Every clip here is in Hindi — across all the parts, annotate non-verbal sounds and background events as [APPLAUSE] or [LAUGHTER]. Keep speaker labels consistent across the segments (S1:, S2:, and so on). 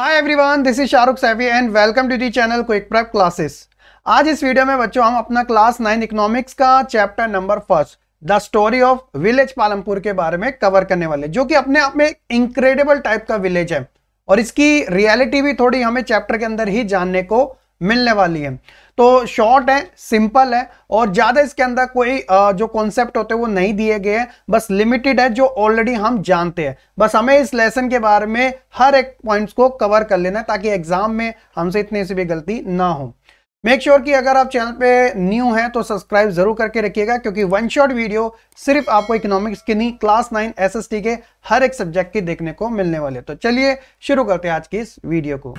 S1: Hi everyone this is Shahrukh Saifi and welcome to the channel quick prep classes आज इस वीडियो में बच्चों हम अपना क्लास नाइन इकोनॉमिक्स का chapter number first the story of village Palampur के बारे में कवर करने वाले जो कि अपने आप में इंक्रेडिबल टाइप का विलेज है और इसकी रियलिटी भी थोड़ी हमें चैप्टर के अंदर ही जानने को मिलने वाली है तो शॉर्ट है सिंपल है और ज़्यादा इसके अंदर कोई जो कॉन्सेप्ट होते हैं वो नहीं दिए गए हैं बस लिमिटेड है जो ऑलरेडी हम जानते हैं बस हमें इस लेसन के बारे में हर एक पॉइंट्स को कवर कर लेना है ताकि एग्जाम में हमसे इतनी सी भी गलती ना हो मेक श्योर sure कि अगर आप चैनल पे न्यू हैं तो सब्सक्राइब जरूर करके रखिएगा क्योंकि वन शॉट वीडियो सिर्फ आपको इकोनॉमिक्स की नहीं क्लास नाइन एस के हर एक सब्जेक्ट के देखने को मिलने वाले तो चलिए शुरू करते हैं आज की इस वीडियो को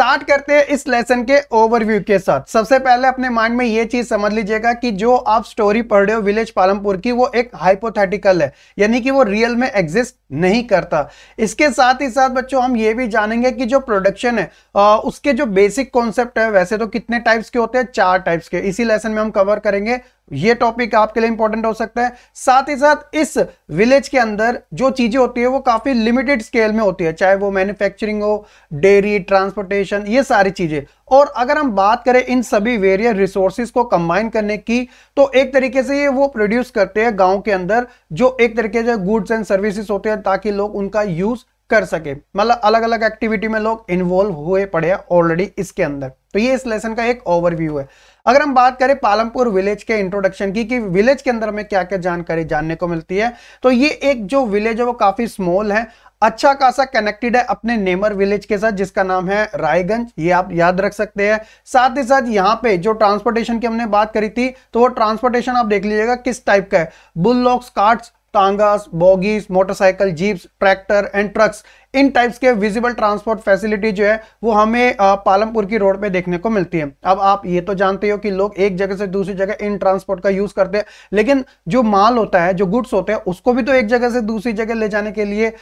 S1: स्टार्ट करते हैं इस लेसन के ओवरव्यू के साथ सबसे पहले अपने माइंड में यह चीज समझ लीजिएगा कि जो आप स्टोरी पढ़ रहे हो विलेज पालमपुर की वो एक हाइपोथेटिकल है यानी कि वो रियल में एग्जिस्ट नहीं करता इसके साथ ही साथ बच्चों हम ये भी जानेंगे कि जो प्रोडक्शन है आ, उसके जो बेसिक कॉन्सेप्ट है वैसे तो कितने टाइप्स के होते हैं चार टाइप्स के इसी लेसन में हम कवर करेंगे ये टॉपिक आपके लिए इंपॉर्टेंट हो सकता है साथ ही साथ इस विलेज के अंदर जो चीजें होती है वो काफी लिमिटेड स्केल में होती है चाहे वो मैन्युफैक्चरिंग हो डेयरी ट्रांसपोर्टेशन ये सारी चीजें और अगर हम बात करें इन सभी वेरियर रिसोर्सिस को कंबाइन करने की तो एक तरीके से ये वो प्रोड्यूस करते हैं गांव के अंदर जो एक तरीके से गुड्स एंड सर्विसेस होते हैं ताकि लोग उनका यूज कर सके मतलब अलग अलग एक्टिविटी में लोग इन्वॉल्व हुए पड़े ऑलरेडी इसके अंदर तो ये इस लेसन का एक ओवरव्यू है अगर हम बात करें पालमपुर विलेज के इंट्रोडक्शन की कि विलेज के अंदर में क्या क्या जानकारी जानने को मिलती है तो ये एक जो विलेज है वो काफी स्मॉल है अच्छा खासा कनेक्टेड है अपने नेमर विलेज के साथ जिसका नाम है रायगंज ये आप याद रख सकते हैं साथ ही साथ यहाँ पे जो ट्रांसपोर्टेशन की हमने बात करी थी तो वो ट्रांसपोर्टेशन आप देख लीजिएगा किस टाइप का है bullocks carts tongas bogies motorcycle jeeps tractor and trucks इन टाइप्स के विजिबल ट्रांसपोर्ट फैसिलिटी जो है वो हमें पालमपुर की रोड पे देखने को मिलती है अब आप ये तो जानते हो कि लोग एक जगह से दूसरी जगह इन ट्रांसपोर्ट का यूज करते हैं लेकिन जो माल होता है जो गुड्स होते हैं उसको भी तो एक जगह से दूसरी जगह ले जाने के लिए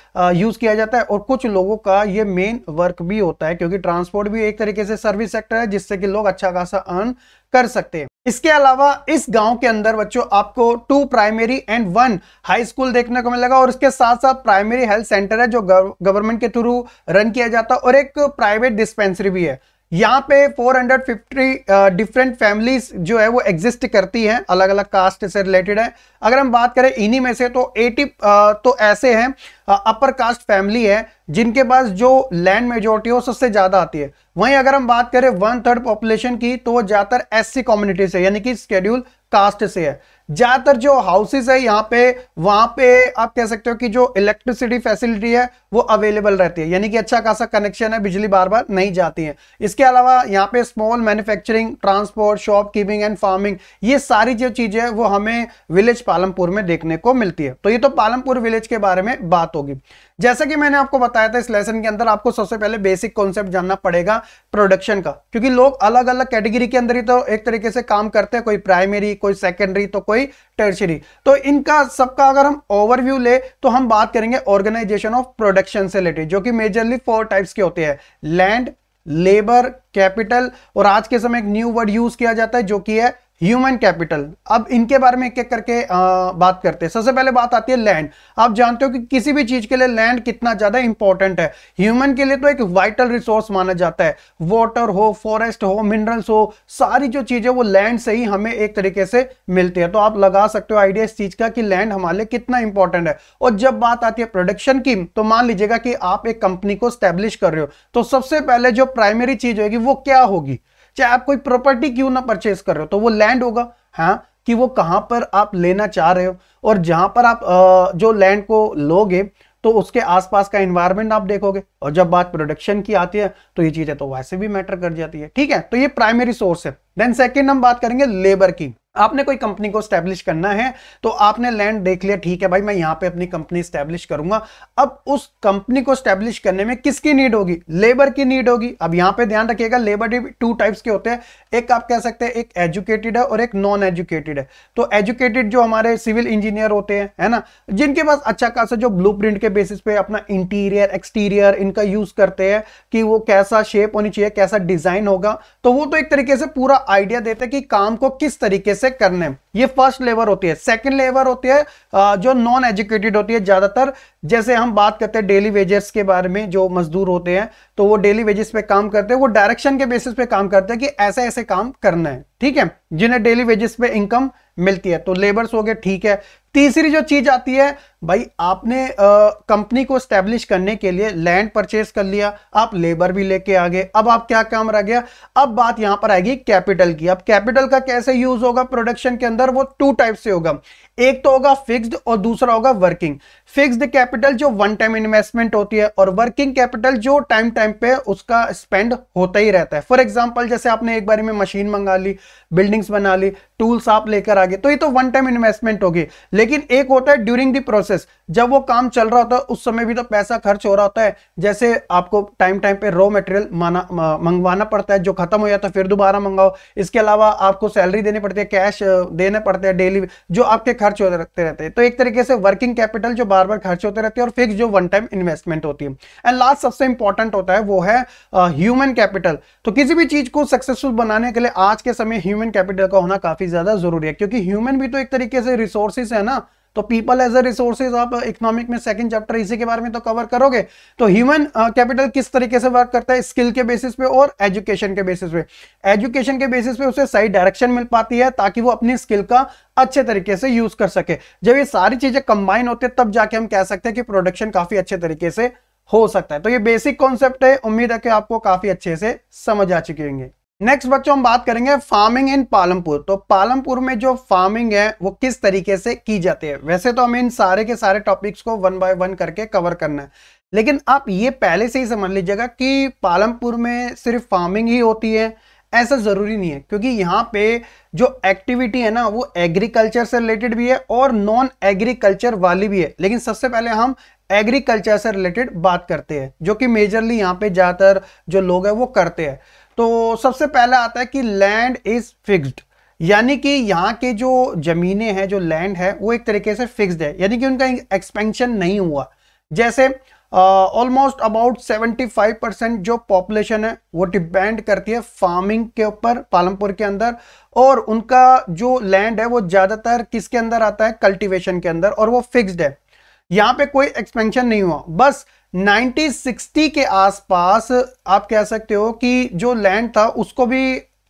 S1: यूज किया जाता है और कुछ लोगों का ये मेन वर्क भी होता है क्योंकि ट्रांसपोर्ट भी एक तरीके से सर्विस सेक्टर है जिससे कि लोग अच्छा खासा अर्न कर सकते हैं इसके अलावा इस गांव के अंदर बच्चों आपको two primary and one high school देखने को मिलेगा और इसके साथ साथ प्राइमरी हेल्थ सेंटर है जो गवर्नमेंट गवर्नमेंट के थ्रू रन किया जाता है और एक प्राइवेट डिस्पेंसरी भी है यहाँ पे 450 डिफरेंट uh, फैमिलीज जो है वो एग्जिस्ट करती हैं अलग अलग कास्ट से रिलेटेड है अगर हम बात करें इन्हीं में से तो 80 uh, तो ऐसे हैं अपर कास्ट फैमिली है जिनके पास जो लैंड मेजोरिटी हो सबसे ज़्यादा आती है वहीं अगर हम बात करें वन थर्ड पॉपुलेशन की तो वो ज़्यादातर एससी कम्युनिटी से यानी कि स्केड्यूल कास्ट से है ज्यादातर जो हाउसेस है यहाँ पे वहां पे आप कह सकते हो कि जो इलेक्ट्रिसिटी फैसिलिटी है वो अवेलेबल रहती है यानी कि अच्छा खासा कनेक्शन है बिजली बार बार नहीं जाती है इसके अलावा यहाँ पे small manufacturing transport shop keeping and farming ये सारी जो चीजें वो हमें विलेज पालमपुर में देखने को मिलती है तो ये तो पालमपुर विलेज के बारे में बात होगी जैसा कि मैंने आपको बताया था इस लेसन के अंदर आपको सबसे पहले बेसिक कॉन्सेप्ट जानना पड़ेगा प्रोडक्शन का क्योंकि लोग अलग अलग कैटेगरी के अंदर ही तो एक तरीके से काम करते हैं कोई प्राइमरी कोई सेकेंडरी तो कोई वही टर्शरी तो इनका सबका अगर हम ओवरव्यू ले तो हम बात करेंगे ऑर्गेनाइजेशन ऑफ प्रोडक्शन से रिलेटेड जो कि मेजरली फोर टाइप्स के होते हैं लैंड लेबर कैपिटल और आज के समय एक न्यू वर्ड यूज किया जाता है जो कि है ह्यूमन कैपिटल अब इनके बारे में एक एक करके आ, बात करते हैं सबसे पहले बात आती है लैंड आप जानते हो कि किसी भी चीज के लिए लैंड कितना ज्यादा इंपॉर्टेंट है ह्यूमन के लिए तो एक वाइटल रिसोर्स माना जाता है वाटर हो फॉरेस्ट हो मिनरल्स हो सारी जो चीजें वो लैंड से ही हमें एक तरीके से मिलती है तो आप लगा सकते हो आइडिया इस चीज का कि लैंड हमारे लिए कितना इंपॉर्टेंट है और जब बात आती है प्रोडक्शन की तो मान लीजिएगा कि आप एक कंपनी को स्टैब्लिश कर रहे हो तो सबसे पहले जो प्राइमरी चीज होगी वो क्या होगी चाहे आप कोई प्रॉपर्टी क्यों ना परचेज कर रहे हो तो वो लैंड होगा हाँ कि वो कहां पर आप लेना चाह रहे हो और जहां पर आप जो लैंड को लोगे तो उसके आसपास का इन्वायरमेंट आप देखोगे और जब बात प्रोडक्शन की आती है तो ये चीज़ें तो वैसे भी मैटर कर जाती है ठीक है तो ये प्राइमरी सोर्स है देन सेकेंड हम बात करेंगे लेबर की आपने कोई कंपनी को स्टैब्लिश करना है तो आपने लैंड देख लिया ठीक है भाई मैं यहां पे अपनी कंपनी स्टैब्लिश करूंगा अब उस कंपनी को स्टैब्लिश करने में किसकी नीड होगी लेबर की नीड होगी अब यहां पे ध्यान रखिएगा लेबर टू टाइप्स के होते हैं एक आप कह सकते हैं एक एजुकेटेड है और एक नॉन एजुकेटेड है तो एजुकेटेड जो हमारे सिविल इंजीनियर होते हैं है ना जिनके पास अच्छा खासा जो ब्लू के बेसिस पे अपना इंटीरियर एक्सटीरियर इनका यूज करते हैं कि वो कैसा शेप होनी चाहिए कैसा डिजाइन होगा तो वो तो एक तरीके से पूरा आइडिया देते हैं कि काम को किस तरीके से से करने ये फर्स्ट लेवर होती है सेकंड लेवर होती है जो नॉन एजुकेटेड होती है ज्यादातर जैसे हम बात करते हैं डेली वेजेस के बारे में जो मजदूर होते हैं तो वो डेली वेजेस पे काम करते हैं वो डायरेक्शन के बेसिस पे काम करते हैं कि ऐसे ऐसे काम करना है ठीक है जिन्हें डेली वेजेस पे इनकम मिलती है तो लेबर्स हो गए ठीक है तीसरी जो चीज आती है भाई आपने कंपनी को स्टैब्लिश करने के लिए लैंड परचेज कर लिया आप लेबर भी लेके आ गए अब आप क्या काम रह गया अब बात यहां पर आएगी कैपिटल की अब कैपिटल का कैसे यूज होगा प्रोडक्शन के अंदर वो टू टाइप से होगा एक तो होगा फिक्स्ड और दूसरा होगा वर्किंग फिक्स्ड कैपिटल जो वन टाइम इन्वेस्टमेंट होती है और वर्किंग कैपिटल जो टाइम टाइम पे उसका स्पेंड होता ही रहता है फॉर एग्जाम्पल जैसे आपने एक बार में मशीन मंगा ली बिल्डिंग्स बना ली टूल्स आप लेकर आ गए तो ये तो वन टाइम इन्वेस्टमेंट होगी लेकिन एक होता है ड्यूरिंग दी प्रोसेस जब वो काम चल रहा होता है उस समय भी तो पैसा खर्च हो रहा होता है जैसे आपको टाइम टाइम पे रॉ मटेरियल मंगवाना पड़ता है जो खत्म हो जाता है फिर दोबारा मंगाओ इसके अलावा आपको सैलरी देनी पड़ती है कैश देने पड़ते हैं डेली जो आपके खर्च होते रहते रहते हैं तो एक तरीके से वर्किंग कैपिटल जो बार बार खर्च होते रहते हैं और फिक्स जो वन टाइम इन्वेस्टमेंट होती है एंड लास्ट सबसे इंपॉर्टेंट होता है वो है ह्यूमन कैपिटल तो किसी भी चीज को सक्सेसफुल बनाने के लिए आज के समय ह्यूमन कैपिटल का होना काफी ज्यादा जरूरी है क्योंकि ह्यूमन भी तो एक तरीके से रिसोर्सेज है ना तो पीपल एज अ रिसोर्सेज आप इकोनॉमिक में सेकंड चैप्टर इसी के बारे में तो कवर करोगे तो ह्यूमन कैपिटल uh, किस तरीके से वर्क करता है स्किल के बेसिस पे और एजुकेशन के बेसिस पे एजुकेशन के बेसिस पे उसे सही डायरेक्शन मिल पाती है ताकि वो अपनी स्किल का अच्छे तरीके से यूज कर सके जब ये सारी चीजें कंबाइन होते हैं तब जाके हम कह सकते हैं कि प्रोडक्शन काफी अच्छे तरीके से हो सकता है तो ये बेसिक कॉन्सेप्ट है उम्मीद है कि आपको काफी अच्छे से समझ आ चुके होंगे नेक्स्ट बच्चों हम बात करेंगे फार्मिंग इन पालमपुर तो पालमपुर में जो फार्मिंग है वो किस तरीके से की जाती है वैसे तो हमें इन सारे के सारे टॉपिक्स को वन बाय वन करके कवर करना है लेकिन आप ये पहले से ही समझ लीजिएगा कि पालमपुर में सिर्फ फार्मिंग ही होती है ऐसा ज़रूरी नहीं है क्योंकि यहाँ पे जो एक्टिविटी है ना वो एग्रीकल्चर से रिलेटेड भी है और नॉन एग्रीकल्चर वाली भी है लेकिन सबसे पहले हम एग्रीकल्चर से रिलेटेड बात करते हैं जो कि मेजरली यहाँ पे ज़्यादातर जो लोग हैं वो करते हैं तो सबसे पहला आता है कि लैंड इज फिक्स्ड यानी कि यहाँ के जो ज़मीनें हैं जो लैंड है वो एक तरीके से फिक्स्ड है यानी कि उनका एक्सपेंशन नहीं हुआ जैसे ऑलमोस्ट अबाउट 75 परसेंट जो पॉपुलेशन है वो डिपेंड करती है फार्मिंग के ऊपर पालमपुर के अंदर और उनका जो लैंड है वो ज़्यादातर किसके अंदर आता है कल्टिवेशन के अंदर और वो फिक्स्ड है यहाँ पे कोई एक्सपेंशन नहीं हुआ बस 1960 के आसपास आप कह सकते हो कि जो लैंड था उसको भी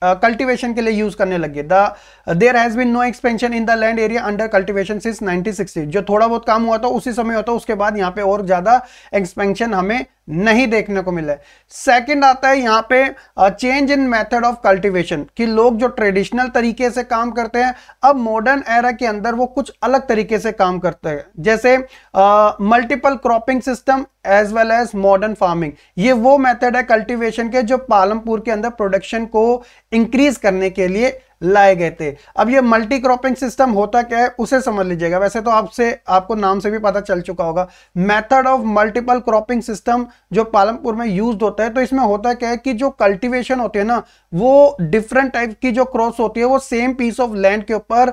S1: कल्टीवेशन uh, के लिए यूज करने लगे the there has been no expansion in the land area under cultivation since 1960 जो थोड़ा बहुत काम हुआ था उसी समय होता उसके बाद यहाँ पे और ज्यादा एक्सपेंशन हमें नहीं देखने को मिला है सेकंड आता है यहाँ पे change in method of cultivation कि लोग जो ट्रेडिशनल तरीके से काम करते हैं अब मॉडर्न एरा के अंदर वो कुछ अलग तरीके से काम करते हैं जैसे multiple cropping system as well as modern farming ये वो मेथड है कल्टीवेशन के जो पालमपुर के अंदर प्रोडक्शन को इंक्रीज करने के लिए लाए गए थे अब ये मल्टी क्रॉपिंग सिस्टम होता क्या है उसे समझ लीजिएगा वैसे तो आपसे आपको नाम से भी पता चल चुका होगा method of multiple cropping system जो पालमपुर में यूज होता है तो इसमें होता क्या है कि जो कल्टिवेशन होती है ना वो डिफरेंट टाइप की जो क्रॉस होती है वो सेम पीस ऑफ लैंड के ऊपर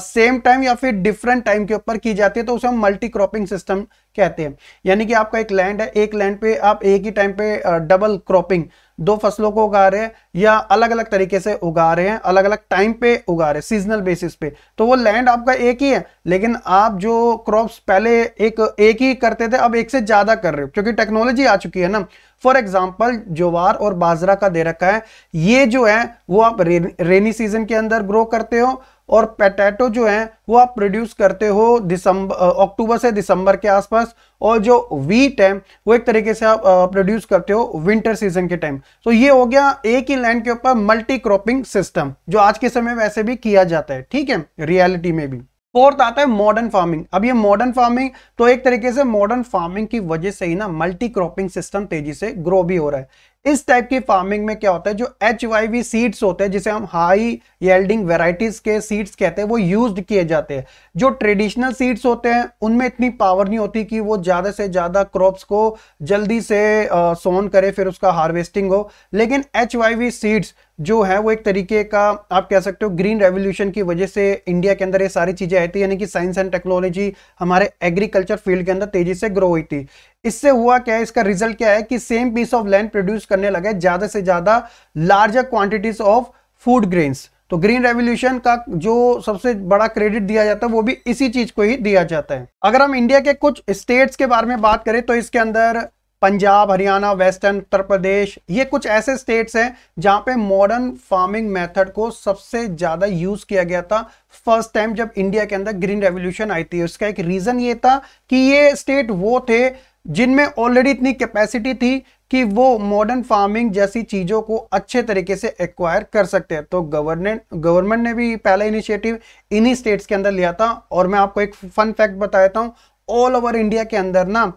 S1: सेम टाइम या फिर डिफरेंट टाइम के ऊपर की जाती है तो उसे हम मल्टी क्रॉपिंग सिस्टम कहते हैं यानी कि आपका एक लैंड है एक लैंड पे आप एक ही टाइम पे डबल क्रॉपिंग दो फसलों को उगा रहे हैं या अलग अलग तरीके से उगा रहे हैं अलग अलग टाइम पे उगा रहे हैं सीजनल बेसिस पे तो वो लैंड आपका एक ही है लेकिन आप जो क्रॉप्स पहले एक एक ही करते थे अब एक से ज़्यादा कर रहे हो क्योंकि टेक्नोलॉजी आ चुकी है ना फॉर एग्जाम्पल जोवार और बाजरा का दे रखा है ये जो है वो आप रे, रेनी सीजन के अंदर ग्रो करते हो और पटेटो जो है वो आप प्रोड्यूस करते हो दिसंबर अक्टूबर से दिसंबर के आसपास और जो वीट है वो एक तरीके से आप प्रोड्यूस करते हो विंटर सीजन के टाइम तो ये हो गया एक ही लैंड के ऊपर मल्टी क्रॉपिंग सिस्टम जो आज के समय वैसे भी किया जाता है ठीक है रियलिटी में भी फोर्थ आता है मॉडर्न फार्मिंग अब ये मॉडर्न फार्मिंग तो एक तरीके से मॉडर्न फार्मिंग की वजह से ही ना मल्टी क्रॉपिंग सिस्टम तेजी से ग्रो भी हो रहा है इस टाइप की फार्मिंग में क्या होता है जो एच वाई वी सीड्स होते हैं जिसे हम हाई येल्डिंग वेराइटीज के सीड्स कहते हैं वो यूज किए जाते हैं जो ट्रेडिशनल सीड्स होते हैं उनमें इतनी पावर नहीं होती कि वो ज़्यादा से ज़्यादा क्रॉप्स को जल्दी से सोन करे फिर उसका हार्वेस्टिंग हो लेकिन एच वाई वी सीड्स जो है वो एक तरीके का आप कह सकते हो ग्रीन रेवोल्यूशन की वजह से इंडिया के अंदर ये सारी चीज़ें आई थी यानी कि साइंस एंड टेक्नोलॉजी हमारे एग्रीकल्चर फील्ड के अंदर तेज़ी से ग्रो हुई थी इससे हुआ क्या है इसका रिजल्ट क्या है कि same piece of land produce करने लगे ज्यादा से ज्यादा larger quantities of food grains तो ग्रीन रेवोल्यूशन का जो सबसे बड़ा क्रेडिट दिया जाता है वो भी इसी चीज को ही दिया जाता है अगर हम इंडिया के कुछ स्टेट्स के बारे में बात करें तो इसके अंदर पंजाब हरियाणा वेस्टर्न उत्तर प्रदेश ये कुछ ऐसे स्टेट्स हैं जहां पे मॉडर्न फार्मिंग मेथड को सबसे ज़्यादा यूज़ किया गया था फर्स्ट टाइम जब इंडिया के अंदर ग्रीन रेवोल्यूशन आई थी उसका एक रीज़न ये था कि ये स्टेट वो थे जिनमें ऑलरेडी इतनी कैपेसिटी थी कि वो मॉडर्न फार्मिंग जैसी चीज़ों को अच्छे तरीके से एक्वायर कर सकते हैं तो गवर्नमेंट गवर्नमेंट ने भी पहला इनिशिएटिव इन्हीं स्टेट्स के अंदर लिया था और मैं आपको एक फन फैक्ट बताता हूँ ऑल ओवर इंडिया के अंदर ना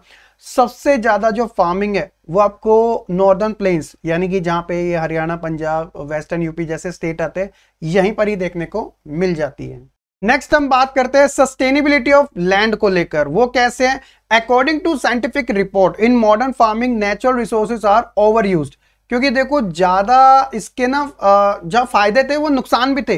S1: सबसे ज़्यादा जो फार्मिंग है वो आपको नॉर्दर्न प्लेन्स यानी कि जहाँ पे ये हरियाणा पंजाब वेस्टर्न यूपी जैसे स्टेट आते हैं यहीं पर ही देखने को मिल जाती है नेक्स्ट हम बात करते हैं सस्टेनेबिलिटी ऑफ लैंड को लेकर वो कैसे है according to scientific report in modern farming natural resources are over use क्योंकि देखो ज़्यादा इसके ना जब फायदे थे वो नुकसान भी थे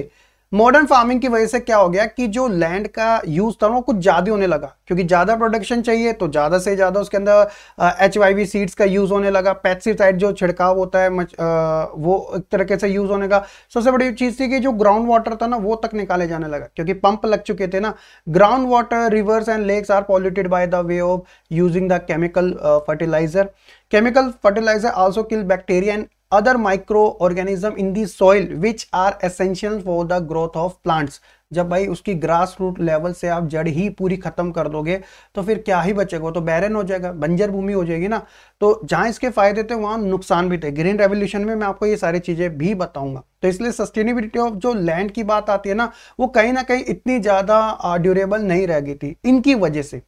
S1: मॉडर्न फार्मिंग की वजह से क्या हो गया कि जो लैंड का यूज था वो कुछ ज्यादा होने लगा क्योंकि ज्यादा प्रोडक्शन चाहिए तो ज्यादा से ज्यादा उसके अंदर एच वाई वी सीड्स का यूज होने लगा पेस्टिसाइड जो छिड़काव होता है मच, आ, वो एक तरीके से यूज होने का सबसे बड़ी चीज थी कि जो ग्राउंड वाटर था ना वो तक निकाले जाने लगा क्योंकि पंप लग चुके थे ना ground water rivers and lakes are polluted by the way of using the chemical fertiliser chemical fertiliser also kill bacteria and other micro organism in the soil which are essential for the growth of plants जब भाई उसकी ग्रास रूट लेवल से आप जड़ ही पूरी खत्म कर दोगे तो फिर क्या ही बचेगा तो बैरन हो जाएगा बंजर भूमि हो जाएगी ना तो जहां इसके फायदे थे वहां नुकसान भी थे ग्रीन रेवोल्यूशन में मैं आपको ये सारी चीज़ें भी बताऊंगा तो इसलिए सस्टेनेबिलिटी ऑफ जो लैंड की बात आती है ना वो कहीं ना कहीं इतनी ज़्यादा ड्यूरेबल नहीं रह गई थी इनकी वजह से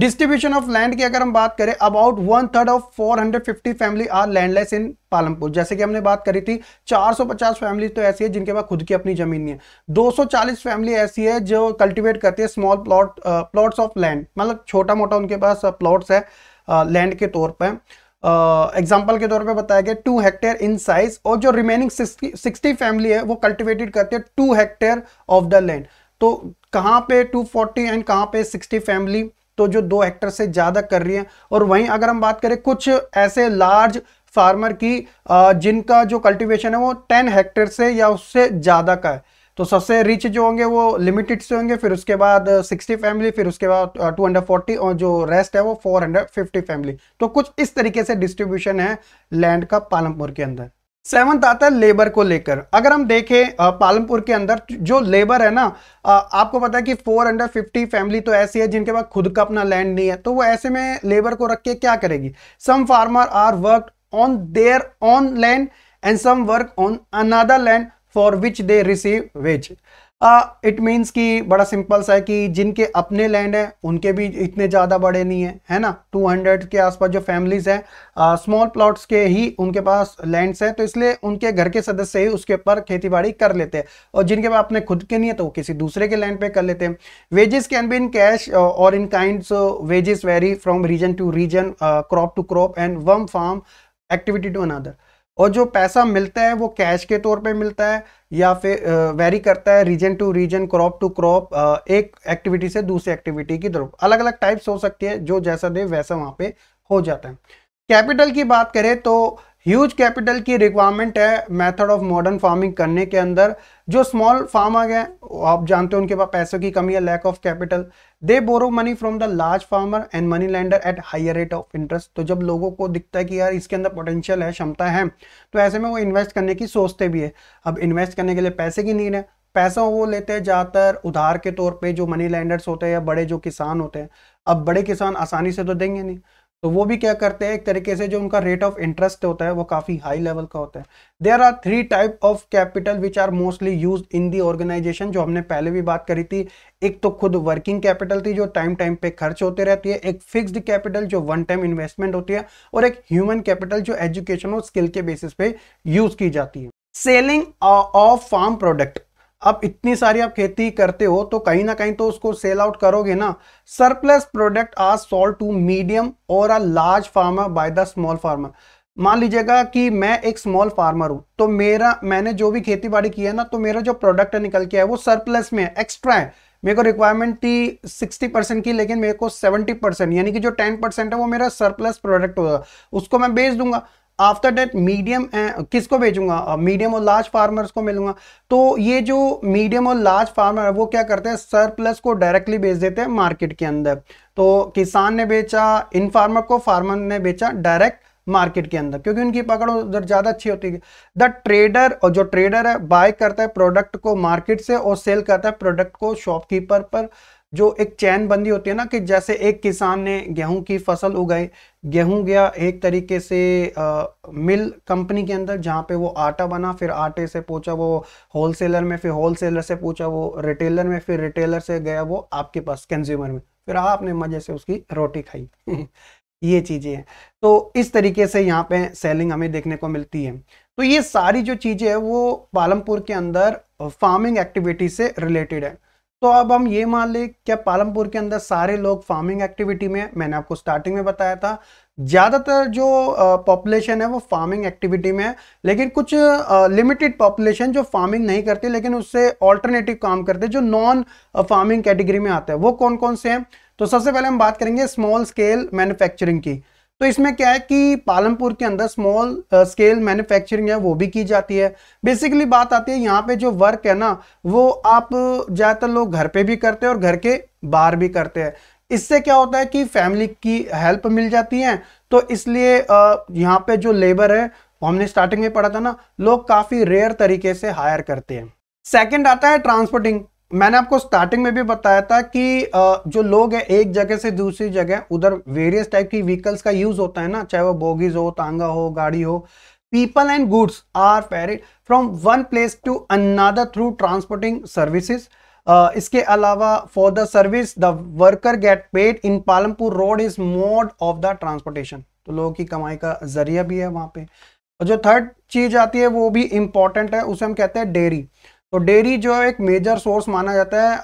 S1: डिस्ट्रीब्यूशन ऑफ लैंड की अगर हम बात करें about one third of 450 family are landless in Palampur जैसे कि हमने बात करी थी 450 फैमिली तो ऐसी है जिनके पास खुद की अपनी जमीन नहीं है 240 फैमिली ऐसी है जो कल्टीवेट करती है small plot plots of land मतलब छोटा मोटा उनके पास प्लॉट्स uh, है लैंड uh, के तौर पर एग्जाम्पल uh, के तौर पे बताया गया टू हेक्टेयर इन साइज और जो रिमेनिंग सिक्सटी फैमिली है वो कल्टिवेटेड करते हैं two hectare of the land तो कहाँ पे फोर्टी एंड कहाँ पे सिक्सटी फैमिली तो जो दो हेक्टर से ज़्यादा कर रही हैं और वहीं अगर हम बात करें कुछ ऐसे लार्ज फार्मर की जिनका जो कल्टीवेशन है वो टेन हेक्टेयर से या उससे ज़्यादा का है तो सबसे रिच जो होंगे वो लिमिटेड से होंगे फिर उसके बाद सिक्सटी फैमिली फिर उसके बाद टू हंड्रेड फोर्टी और जो रेस्ट है वो फोर हंड्रेड फिफ्टी फैमिली तो कुछ इस तरीके से डिस्ट्रीब्यूशन है लैंड का पालमपुर के अंदर सेवंथ आता है लेबर को लेकर अगर हम देखें पालमपुर के अंदर जो लेबर है ना आपको पता है कि फोर फिफ्टी फैमिली तो ऐसी है जिनके पास खुद का अपना लैंड नहीं है तो वो ऐसे में लेबर को रख के क्या करेगी some farmer are work on their on land and some work on another land for which they receive wage it means कि बड़ा सिंपल सा है कि जिनके अपने लैंड हैं उनके भी इतने ज़्यादा बड़े नहीं है है ना 200 के आसपास जो फैमिलीज़ हैं स्मॉल प्लॉट्स के ही उनके पास लैंड्स हैं तो इसलिए उनके घर के सदस्य ही उसके ऊपर खेतीबाड़ी कर लेते हैं और जिनके पास अपने खुद के नहीं है तो वो किसी दूसरे के लैंड पर कर लेते हैं wages can be in cash और in kind wages vary from region to region crop to crop and one farm activity to another और जो पैसा मिलता है वो कैश के तौर पे मिलता है या फिर वेरी करता है region to region crop to crop एक एक्टिविटी से दूसरी एक्टिविटी की तरफ अलग अलग टाइप्स हो सकती है जो जैसा दे वैसा वहाँ पे हो जाता है कैपिटल की बात करें तो ह्यूज कैपिटल की रिक्वायरमेंट है मेथड ऑफ मॉडर्न फार्मिंग करने के अंदर जो स्मॉल फार्मर हैं आप जानते हो उनके पास पैसों की कमी है lack of capital they borrow money from the large farmer and money lender at higher rate of interest तो जब लोगों को दिखता है कि यार इसके अंदर पोटेंशियल है क्षमता है तो ऐसे में वो इन्वेस्ट करने की सोचते भी है अब इन्वेस्ट करने के लिए पैसे की नीड है पैसा वो लेते हैं ज़्यादातर उधार के तौर पे जो मनी लैंडर्स होते हैं या बड़े जो किसान होते हैं अब बड़े किसान आसानी से तो देंगे नहीं तो वो भी क्या करते हैं एक तरीके से जो उनका रेट ऑफ इंटरेस्ट होता है वो काफ़ी हाई लेवल का होता है there are three type of capital which are mostly use in the organisation जो हमने पहले भी बात करी थी एक तो खुद वर्किंग कैपिटल थी जो टाइम टाइम पे खर्च होते रहती है एक फिक्स्ड कैपिटल जो वन टाइम इन्वेस्टमेंट होती है और एक ह्यूमन कैपिटल जो एजुकेशन और स्किल के बेसिस पे यूज की जाती है सेलिंग ऑफ फार्म प्रोडक्ट अब इतनी सारी आप खेती करते हो तो कहीं ना कहीं तो उसको सेल आउट करोगे ना सरप्लस प्रोडक्ट आज सोल्ड टू मीडियम और uh large farmer by the small farmer मान लीजिएगा कि मैं एक स्मॉल फार्मर हूं तो मेरा मैंने जो भी खेती बाड़ी की है ना तो मेरा जो प्रोडक्ट निकल के है वो सरप्लस में है एक्स्ट्रा है मेरे को रिक्वायरमेंट थी 60 परसेंट की लेकिन मेरे को 70 परसेंट यानी कि जो 10 परसेंट है वो मेरा सरप्लस प्रोडक्ट होगा उसको मैं बेच दूंगा आफ्टर डेट मीडियम किसको भेजूंगा मीडियम और लार्ज फार्मर्स को मिलूंगा तो ये जो मीडियम और लार्ज फार्मर है वो क्या करते हैं सरप्लस को डायरेक्टली बेच देते हैं मार्केट के अंदर तो किसान ने बेचा इन फार्मर को फार्मर ने बेचा डायरेक्ट मार्केट के अंदर क्योंकि उनकी पकड़ उधर ज़्यादा अच्छी होती है द ट्रेडर और जो ट्रेडर है बाय करता है प्रोडक्ट को मार्केट से और सेल करता है प्रोडक्ट को शॉपकीपर पर जो एक चैन बंदी होती है ना कि जैसे एक किसान ने गेहूं की फसल उगाई गेहूं गया एक तरीके से आ, मिल कंपनी के अंदर जहां पे वो आटा बना फिर आटे से पूछा वो होलसेलर में फिर होलसेलर से पूछा वो रिटेलर में फिर रिटेलर से गया वो आपके पास कंज्यूमर में फिर आपने मज़े से उसकी रोटी खाई [LAUGHS] ये चीज़ें हैं तो इस तरीके से यहाँ पे सेलिंग हमें देखने को मिलती है तो ये सारी जो चीज़ें हैं वो पालमपुर के अंदर फार्मिंग एक्टिविटी से रिलेटेड है तो अब हम ये मान लें क्या पालमपुर के अंदर सारे लोग फार्मिंग एक्टिविटी में मैंने आपको स्टार्टिंग में बताया था ज़्यादातर जो पॉपुलेशन है वो फार्मिंग एक्टिविटी में है लेकिन कुछ लिमिटेड पॉपुलेशन जो फार्मिंग नहीं करती लेकिन उससे ऑल्टरनेटिव काम करते जो नॉन फार्मिंग कैटेगरी में आते हैं वो कौन कौन से हैं तो सबसे पहले हम बात करेंगे स्मॉल स्केल मैन्युफैक्चरिंग की तो इसमें क्या है कि पालमपुर के अंदर स्मॉल स्केल मैन्युफैक्चरिंग है वो भी की जाती है बेसिकली बात आती है यहाँ पे जो वर्क है ना वो आप ज़्यादातर लोग घर पे भी करते हैं और घर के बाहर भी करते हैं इससे क्या होता है कि फैमिली की हेल्प मिल जाती है तो इसलिए uh, यहाँ पे जो लेबर है हमने स्टार्टिंग में पढ़ा था ना लोग काफ़ी रेयर तरीके से हायर करते हैं सेकेंड आता है ट्रांसपोर्टिंग मैंने आपको स्टार्टिंग में भी बताया था कि जो लोग हैं एक जगह से दूसरी जगह उधर वेरियस टाइप की व्हीकल्स का यूज होता है ना चाहे वो बोगीज हो तांगा हो गाड़ी हो people and goods are ferried from one place to another through transporting services इसके अलावा for the service the worker get paid in Palampur road is mode of the transportation तो लोगों की कमाई का जरिया भी है वहाँ पे और जो थर्ड चीज आती है वो भी इंपॉर्टेंट है उसे हम कहते हैं डेयरी तो डेयरी जो है एक मेजर सोर्स माना जाता है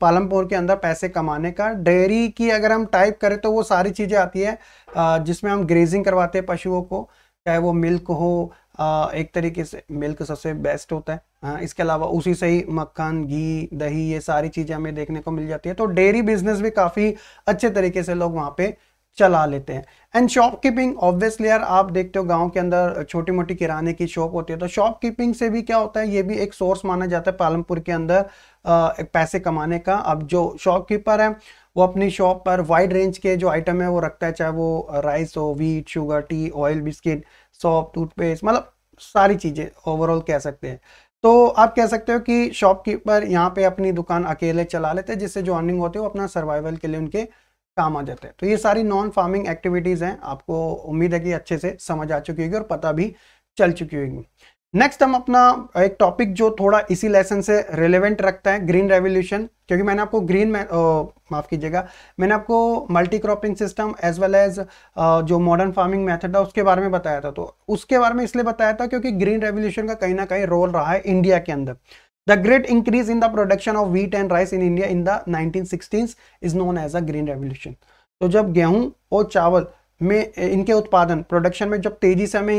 S1: पालमपुर के अंदर पैसे कमाने का डेयरी की अगर हम टाइप करें तो वो सारी चीज़ें आती है जिसमें हम ग्रेजिंग करवाते हैं पशुओं को चाहे वो मिल्क हो एक तरीके से मिल्क सबसे बेस्ट होता है इसके अलावा उसी से ही मक्खन घी दही ये सारी चीज़ें हमें देखने को मिल जाती है तो डेयरी बिजनेस भी काफ़ी अच्छे तरीके से लोग वहाँ पर चला लेते हैं एंड शॉपकीपिंग ऑब्वियसली यार आप देखते हो गांव के अंदर छोटी मोटी किराने की शॉप होती है तो शॉपकीपिंग से भी क्या होता है ये भी एक सोर्स माना जाता है पालमपुर के अंदर एक पैसे कमाने का अब जो शॉपकीपर है वो अपनी शॉप पर वाइड रेंज के जो आइटम है वो रखता है चाहे वो राइस हो wheat sugar tea oil biscuit soap toothpaste मतलब सारी चीज़ें ओवरऑल कह सकते हैं तो आप कह सकते हो कि शॉपकीपर यहाँ पे अपनी दुकान अकेले चला लेते हैं जिससे जो अर्निंग होती है वो अपना सर्वाइवल के लिए उनके काम आ जाता है तो ये सारी नॉन फार्मिंग एक्टिविटीज़ हैं आपको उम्मीद है कि अच्छे से समझ आ चुकी होगी और पता भी चल चुकी होगी नेक्स्ट हम अपना एक टॉपिक जो थोड़ा इसी लेसन से रिलेवेंट रखता है ग्रीन रेवोल्यूशन क्योंकि मैंने आपको ग्रीन माफ़ कीजिएगा मैंने आपको multi cropping system as well as जो मॉडर्न फार्मिंग मेथड है उसके बारे में बताया था तो उसके बारे में इसलिए बताया था क्योंकि ग्रीन रेवोल्यूशन का कहीं ना कहीं रोल रहा है इंडिया के अंदर The great increase in the production of wheat and rice in India in the 1960s is known as a green revolution. तो जब गेहूं और चावल में इनके उत्पादन प्रोडक्शन में जब तेजी से हमें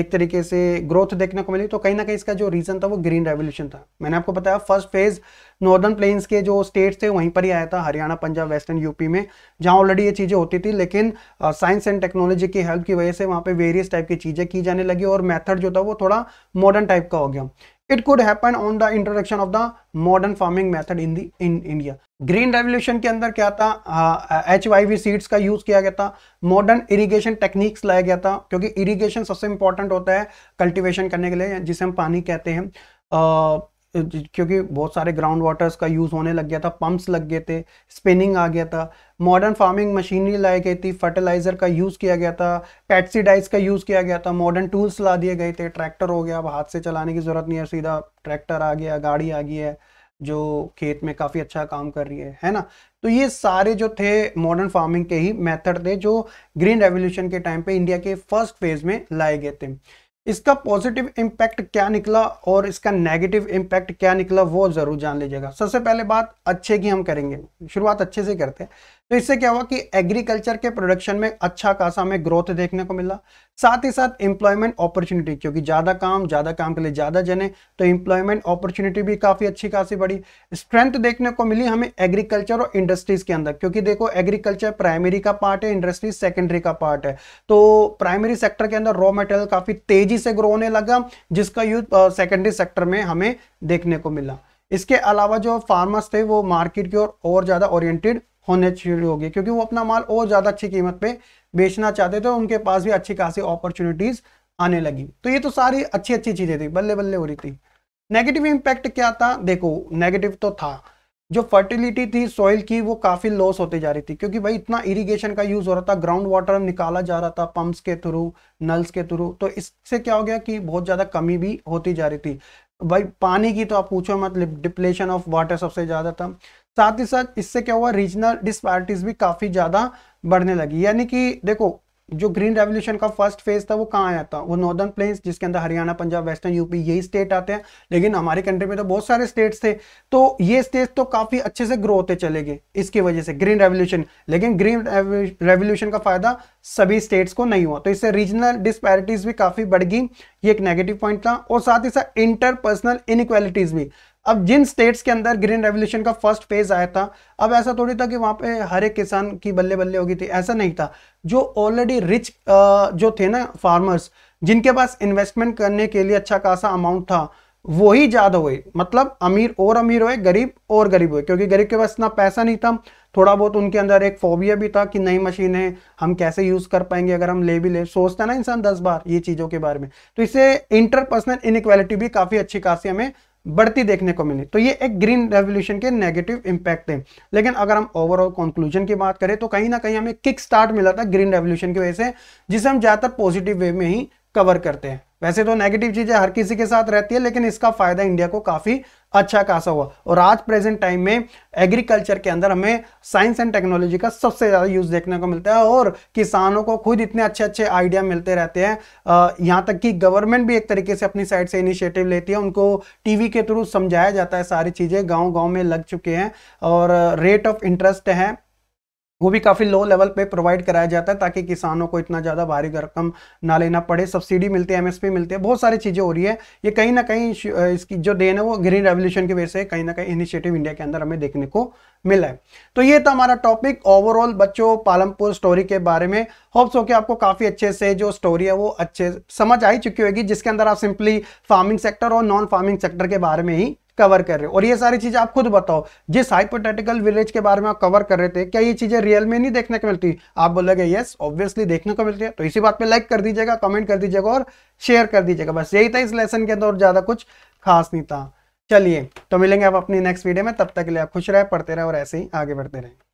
S1: एक तरीके से ग्रोथ देखने को मिली तो कहीं ना कहीं इसका जो रीज़न था वो ग्रीन रेवोल्यूशन था मैंने आपको बताया फर्स्ट फेज नॉर्दर्न प्लेन्स के जो स्टेट्स थे वहीं पर ही आया था हरियाणा पंजाब वेस्टर्न यूपी में जहां ऑलरेडी ये चीज़ें होती थी लेकिन साइंस एंड टेक्नोलॉजी की हेल्प की वजह से वहाँ पर वेरियस टाइप की चीज़ें की जाने लगी और मैथड जो था वो थोड़ा मॉडर्न टाइप का हो गया it could happen on the introduction of the modern farming method in the in India green revolution के अंदर क्या था एच वाई वी सीड्स का यूज़ किया गया था मॉडर्न इरीगेशन टेक्निक्स लाया गया था क्योंकि इरीगेशन सबसे इंपॉर्टेंट होता है कल्टिवेशन करने के लिए जिसे हम पानी कहते हैं क्योंकि बहुत सारे ग्राउंड वाटर्स का यूज़ होने लग गया था पंप्स लग गए थे स्पिनिंग आ गया था मॉडर्न फार्मिंग मशीनरी लाई गई थी फर्टिलाइज़र का यूज़ किया गया था पेट्सीडाइज का यूज़ किया गया था मॉडर्न टूल्स ला दिए गए थे ट्रैक्टर हो गया अब हाथ से चलाने की ज़रूरत नहीं है सीधा ट्रैक्टर आ गया गाड़ी आ गई है जो खेत में काफ़ी अच्छा काम कर रही है है ना तो ये सारे जो थे मॉडर्न फार्मिंग के ही मेथड थे जो ग्रीन रेवोल्यूशन के टाइम पे इंडिया के फर्स्ट फेज़ में लाए गए थे इसका पॉजिटिव इम्पैक्ट क्या निकला और इसका नेगेटिव इम्पैक्ट क्या निकला वो जरूर जान लीजिएगा सबसे पहले बात अच्छे की हम करेंगे शुरुआत अच्छे से करते हैं तो इससे क्या हुआ कि एग्रीकल्चर के प्रोडक्शन में अच्छा खासा हमें ग्रोथ देखने को मिला साथ ही साथ एम्प्लॉयमेंट अपॉर्चुनिटी क्योंकि ज़्यादा काम ज़्यादा काम के लिए ज़्यादा जने तो एम्प्लॉयमेंट अपॉर्चुनिटी भी काफ़ी अच्छी खासी बढ़ी स्ट्रेंथ देखने को मिली हमें एग्रीकल्चर और इंडस्ट्रीज़ के अंदर क्योंकि देखो एग्रीकल्चर प्राइमरी का पार्ट है इंडस्ट्रीज सेकेंडरी का पार्ट है तो प्राइमरी सेक्टर के अंदर रॉ मटेरियल काफ़ी तेज़ी से ग्रो होने लगा जिसका यूज सेकेंडरी सेक्टर में हमें देखने को मिला इसके अलावा जो फार्मर्स थे वो मार्केट की ओर और ज़्यादा ओरिएंटेड होने शुरू होगी क्योंकि वो अपना माल और ज़्यादा अच्छी कीमत पे बेचना चाहते थे उनके पास भी अच्छी खासी अपॉर्चुनिटीज़ आने लगी तो ये तो सारी अच्छी अच्छी चीज़ें थी बल्ले बल्ले हो रही थी नेगेटिव इम्पैक्ट क्या था देखो नेगेटिव तो था जो फर्टिलिटी थी सॉइल की वो काफ़ी लॉस होती जा रही थी क्योंकि भाई इतना इरिगेशन का यूज़ हो रहा था ग्राउंड वाटर निकाला जा रहा था पंप्स के थ्रू नल्स के थ्रू तो इससे क्या हो गया कि बहुत ज़्यादा कमी भी होती जा रही थी भाई पानी की तो आप पूछो मत डिप्लेशन ऑफ वाटर सबसे ज़्यादा था साथ ही साथ इससे क्या हुआ रीजनल डिस्पैरिटीज भी काफ़ी ज़्यादा बढ़ने लगी यानी कि देखो जो ग्रीन रेवोल्यूशन का फर्स्ट फेज था वो कहाँ आया था वो नॉर्दर्न प्लेन्स जिसके अंदर हरियाणा पंजाब वेस्टर्न यूपी यही स्टेट आते हैं लेकिन हमारी कंट्री में तो बहुत सारे स्टेट्स थे तो ये स्टेट्स तो काफ़ी अच्छे से ग्रो होते चले गए इसकी वजह से ग्रीन रेवोल्यूशन लेकिन ग्रीन रेवोल्यूशन का फायदा सभी स्टेट्स को नहीं हुआ तो इससे रीजनल डिस्पैरिटीज भी काफ़ी बढ़ गई ये एक नेगेटिव पॉइंट था और साथ ही साथ इंटरपर्सनल इनक्वालिटीज भी अब जिन स्टेट्स के अंदर ग्रीन रेवोल्यूशन का फर्स्ट फेज आया था अब ऐसा थोड़ी था कि वहां पे हर एक किसान की बल्ले बल्ले होगी थी ऐसा नहीं था जो ऑलरेडी रिच जो थे ना फार्मर्स जिनके पास इन्वेस्टमेंट करने के लिए अच्छा खासा अमाउंट था वो ही ज़्यादा हुए मतलब अमीर और अमीर हुए गरीब और गरीब हुए क्योंकि गरीब के पास इतना पैसा नहीं था थोड़ा बहुत उनके अंदर एक फोबिया भी था कि नई मशीन है हम कैसे यूज़ कर पाएंगे अगर हम ले भी ले सोचता है ना इंसान दस बार ये चीज़ों के बारे में तो इसे इंटरपर्सनल इनक्वालिटी भी काफ़ी अच्छी खासी हमें बढ़ती देखने को मिली तो ये एक ग्रीन रेवोल्यूशन के नेगेटिव इंपैक्ट है लेकिन अगर हम ओवरऑल कंक्लूजन की बात करें तो कहीं ना कहीं हमें किक स्टार्ट मिला था ग्रीन रेवोल्यूशन की वजह से जिसे हम ज़्यादातर पॉजिटिव वे में ही कवर करते हैं वैसे तो नेगेटिव चीज़ें हर किसी के साथ रहती है लेकिन इसका फ़ायदा इंडिया को काफ़ी अच्छा खासा हुआ और आज प्रेजेंट टाइम में एग्रीकल्चर के अंदर हमें साइंस एंड टेक्नोलॉजी का सबसे ज़्यादा यूज़ देखने को मिलता है और किसानों को खुद इतने अच्छे अच्छे आइडिया मिलते रहते हैं यहाँ तक कि गवर्नमेंट भी एक तरीके से अपनी साइड से इनिशिएटिव लेती है उनको टीवी के थ्रू समझाया जाता है सारी चीज़ें गाँव गाँव में लग चुके हैं और रेट ऑफ इंटरेस्ट है वो भी काफ़ी लो लेवल पे प्रोवाइड कराया जाता है ताकि किसानों को इतना ज़्यादा भारी रकम ना लेना पड़े सब्सिडी मिलती है एमएसपी मिलती है बहुत सारी चीज़ें हो रही है ये कहीं ना कहीं इसकी जो देन है वो ग्रीन रेवोल्यूशन की वजह से कहीं ना कहीं इनिशिएटिव इंडिया के अंदर हमें देखने को मिला है तो ये था हमारा टॉपिक ओवरऑल बच्चों पालमपुर स्टोरी के बारे में होप्स हो कि आपको काफ़ी अच्छे से जो स्टोरी है वो अच्छे समझ आई चुकी होगी जिसके अंदर आप सिंपली फार्मिंग सेक्टर और नॉन फार्मिंग सेक्टर के बारे में ही कवर कर रहे हो और ये सारी चीजें आप खुद बताओ जिस हाइपोटेटिकल विलेज के बारे में आप कवर कर रहे थे क्या ये चीजें रियल में नहीं देखने को मिलती आप बोलोगे यस ऑब्वियसली देखने को मिलती है तो इसी बात पे लाइक कर दीजिएगा कमेंट कर दीजिएगा और शेयर कर दीजिएगा बस यही था इस लेसन के अंदर ज्यादा कुछ खास नहीं था चलिए तो मिलेंगे आप अपनी नेक्स्ट वीडियो में तब तक के लिए आप खुश रहे पढ़ते रहे और ऐसे ही आगे बढ़ते रहें